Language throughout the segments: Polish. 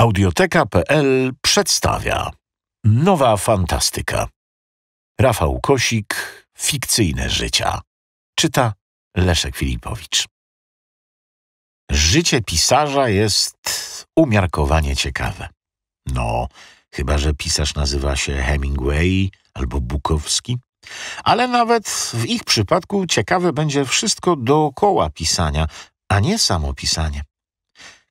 Audioteka.pl przedstawia Nowa fantastyka Rafał Kosik Fikcyjne życia Czyta Leszek Filipowicz Życie pisarza jest umiarkowanie ciekawe. No, chyba że pisarz nazywa się Hemingway albo Bukowski. Ale nawet w ich przypadku ciekawe będzie wszystko dookoła pisania, a nie samo pisanie.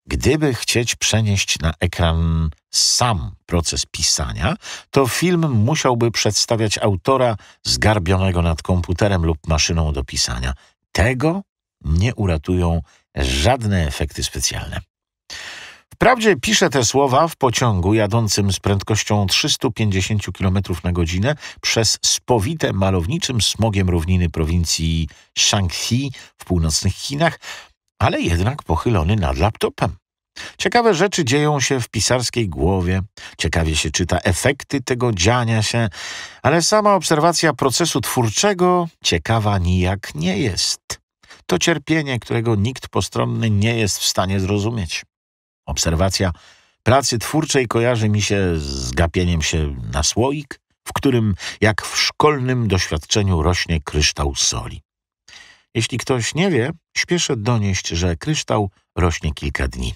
Gdyby chcieć przenieść na ekran sam proces pisania, to film musiałby przedstawiać autora zgarbionego nad komputerem lub maszyną do pisania. Tego nie uratują żadne efekty specjalne. Wprawdzie piszę te słowa w pociągu jadącym z prędkością 350 km na godzinę przez spowite malowniczym smogiem równiny prowincji Shanxi w północnych Chinach, ale jednak pochylony nad laptopem. Ciekawe rzeczy dzieją się w pisarskiej głowie, ciekawie się czyta efekty tego dziania się, ale sama obserwacja procesu twórczego ciekawa nijak nie jest. To cierpienie, którego nikt postronny nie jest w stanie zrozumieć. Obserwacja pracy twórczej kojarzy mi się z gapieniem się na słoik, w którym, jak w szkolnym doświadczeniu, rośnie kryształ soli. Jeśli ktoś nie wie, śpieszę donieść, że kryształ rośnie kilka dni.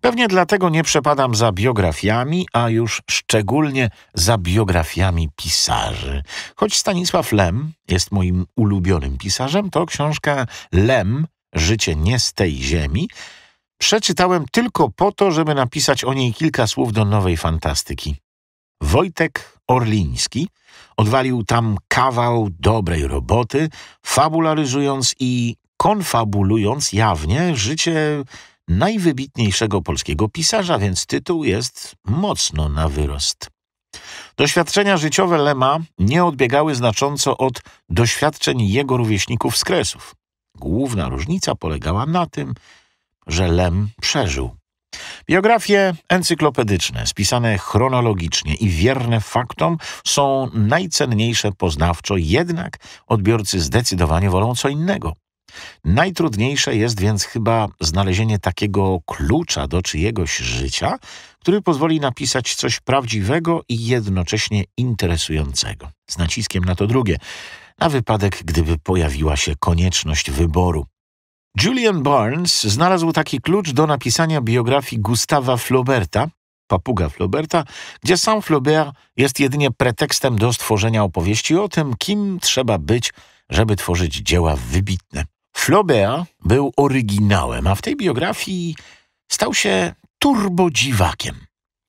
Pewnie dlatego nie przepadam za biografiami, a już szczególnie za biografiami pisarzy. Choć Stanisław Lem jest moim ulubionym pisarzem, to książka Lem Życie nie z tej ziemi przeczytałem tylko po to, żeby napisać o niej kilka słów do nowej fantastyki. Wojtek Orliński odwalił tam kawał dobrej roboty, fabularyzując i konfabulując jawnie życie najwybitniejszego polskiego pisarza, więc tytuł jest mocno na wyrost. Doświadczenia życiowe Lema nie odbiegały znacząco od doświadczeń jego rówieśników z Kresów. Główna różnica polegała na tym, że Lem przeżył. Biografie encyklopedyczne, spisane chronologicznie i wierne faktom, są najcenniejsze poznawczo, jednak odbiorcy zdecydowanie wolą co innego. Najtrudniejsze jest więc chyba znalezienie takiego klucza do czyjegoś życia, który pozwoli napisać coś prawdziwego i jednocześnie interesującego. Z naciskiem na to drugie, na wypadek, gdyby pojawiła się konieczność wyboru. Julian Barnes znalazł taki klucz do napisania biografii Gustawa Flauberta, papuga Flauberta, gdzie sam Flaubert jest jedynie pretekstem do stworzenia opowieści o tym, kim trzeba być, żeby tworzyć dzieła wybitne. Flaubert był oryginałem, a w tej biografii stał się turbodziwakiem.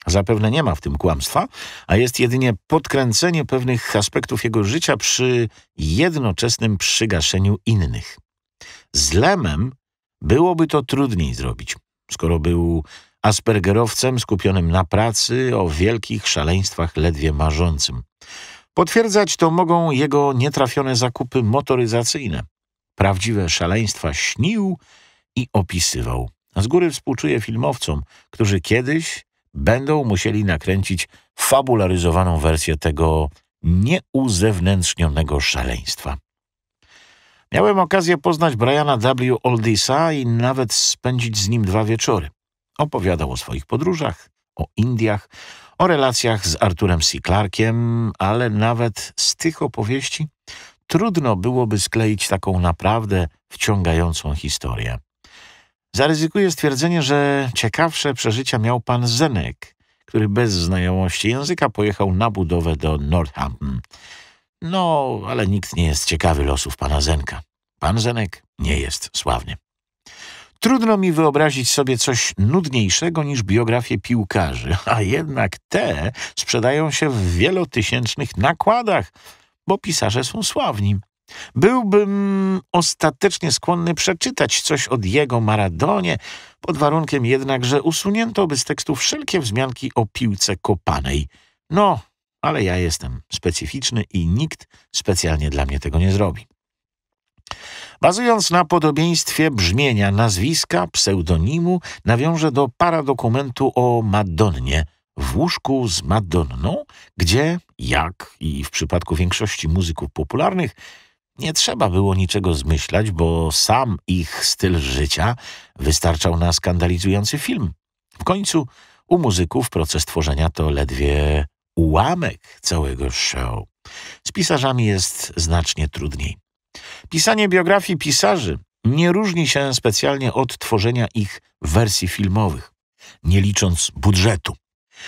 Zapewne nie ma w tym kłamstwa, a jest jedynie podkręcenie pewnych aspektów jego życia przy jednoczesnym przygaszeniu innych. Z Lemem byłoby to trudniej zrobić, skoro był aspergerowcem skupionym na pracy o wielkich szaleństwach ledwie marzącym. Potwierdzać to mogą jego nietrafione zakupy motoryzacyjne. Prawdziwe szaleństwa śnił i opisywał. Z góry współczuję filmowcom, którzy kiedyś będą musieli nakręcić fabularyzowaną wersję tego nieuzewnętrznionego szaleństwa. Miałem okazję poznać Briana W. Oldisa i nawet spędzić z nim dwa wieczory. Opowiadał o swoich podróżach, o Indiach, o relacjach z Arturem C. Clarkiem, ale nawet z tych opowieści trudno byłoby skleić taką naprawdę wciągającą historię. Zaryzykuję stwierdzenie, że ciekawsze przeżycia miał pan Zenek, który bez znajomości języka pojechał na budowę do Northampton. No, ale nikt nie jest ciekawy losów pana Zenka. Pan Zenek nie jest sławny. Trudno mi wyobrazić sobie coś nudniejszego niż biografie piłkarzy, a jednak te sprzedają się w wielotysięcznych nakładach, bo pisarze są sławni. Byłbym ostatecznie skłonny przeczytać coś od jego Maradonie, pod warunkiem jednak, że usunięto by z tekstu wszelkie wzmianki o piłce kopanej. No, ale ja jestem specyficzny i nikt specjalnie dla mnie tego nie zrobi. Bazując na podobieństwie brzmienia nazwiska, pseudonimu, nawiążę do paradokumentu o Madonnie w łóżku z Madonną, gdzie, jak i w przypadku większości muzyków popularnych, nie trzeba było niczego zmyślać, bo sam ich styl życia wystarczał na skandalizujący film. W końcu u muzyków proces tworzenia to ledwie ułamek całego show. Z pisarzami jest znacznie trudniej. Pisanie biografii pisarzy nie różni się specjalnie od tworzenia ich wersji filmowych, nie licząc budżetu.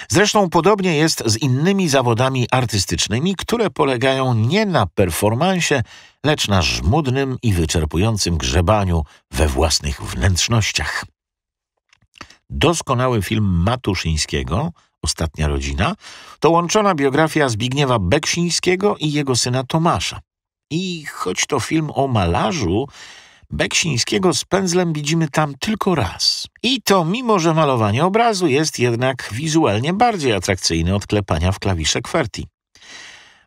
Zresztą podobnie jest z innymi zawodami artystycznymi, które polegają nie na performansie, lecz na żmudnym i wyczerpującym grzebaniu we własnych wnętrznościach doskonały film Matuszyńskiego, Ostatnia Rodzina, to łączona biografia Zbigniewa Beksińskiego i jego syna Tomasza. I choć to film o malarzu, Beksińskiego z pędzlem widzimy tam tylko raz. I to mimo, że malowanie obrazu jest jednak wizualnie bardziej atrakcyjne od klepania w klawisze kwerti.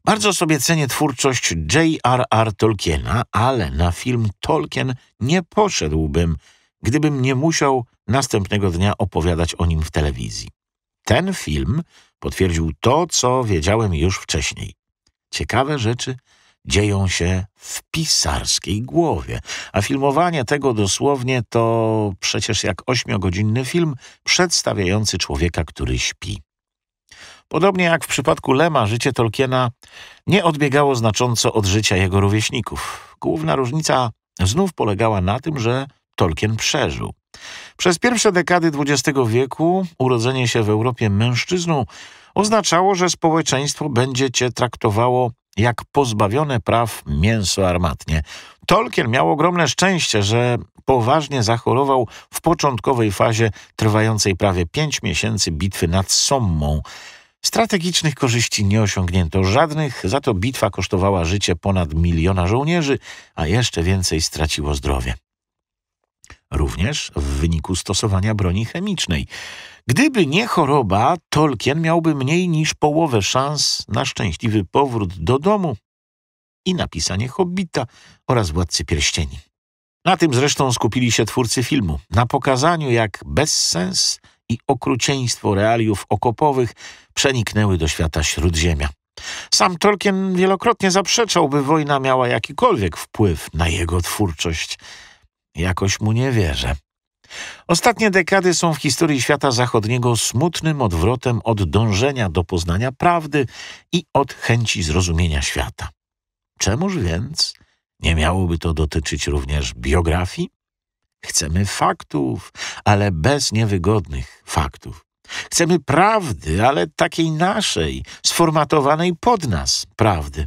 Bardzo sobie cenię twórczość J.R.R. Tolkiena, ale na film Tolkien nie poszedłbym, gdybym nie musiał następnego dnia opowiadać o nim w telewizji. Ten film potwierdził to, co wiedziałem już wcześniej. Ciekawe rzeczy dzieją się w pisarskiej głowie, a filmowanie tego dosłownie to przecież jak ośmiogodzinny film przedstawiający człowieka, który śpi. Podobnie jak w przypadku Lema, życie Tolkiena nie odbiegało znacząco od życia jego rówieśników. Główna różnica znów polegała na tym, że Tolkien przeżył. Przez pierwsze dekady XX wieku urodzenie się w Europie mężczyzną oznaczało, że społeczeństwo będzie cię traktowało jak pozbawione praw mięso armatnie. Tolkien miał ogromne szczęście, że poważnie zachorował w początkowej fazie trwającej prawie pięć miesięcy bitwy nad Sommą. Strategicznych korzyści nie osiągnięto żadnych, za to bitwa kosztowała życie ponad miliona żołnierzy, a jeszcze więcej straciło zdrowie również w wyniku stosowania broni chemicznej. Gdyby nie choroba, Tolkien miałby mniej niż połowę szans na szczęśliwy powrót do domu i napisanie Hobbita oraz Władcy Pierścieni. Na tym zresztą skupili się twórcy filmu, na pokazaniu jak bezsens i okrucieństwo realiów okopowych przeniknęły do świata Śródziemia. Sam Tolkien wielokrotnie zaprzeczał, by wojna miała jakikolwiek wpływ na jego twórczość – Jakoś mu nie wierzę. Ostatnie dekady są w historii świata zachodniego smutnym odwrotem od dążenia do poznania prawdy i od chęci zrozumienia świata. Czemuż więc nie miałoby to dotyczyć również biografii? Chcemy faktów, ale bez niewygodnych faktów. Chcemy prawdy, ale takiej naszej, sformatowanej pod nas prawdy.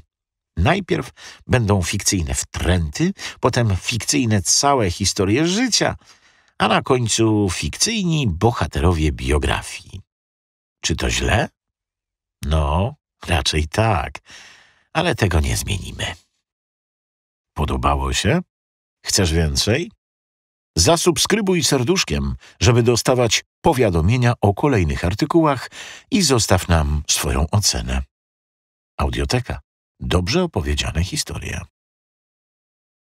Najpierw będą fikcyjne wtręty, potem fikcyjne całe historie życia, a na końcu fikcyjni bohaterowie biografii. Czy to źle? No, raczej tak, ale tego nie zmienimy. Podobało się? Chcesz więcej? Zasubskrybuj serduszkiem, żeby dostawać powiadomienia o kolejnych artykułach i zostaw nam swoją ocenę. Audioteka. Dobrze opowiedziane historie.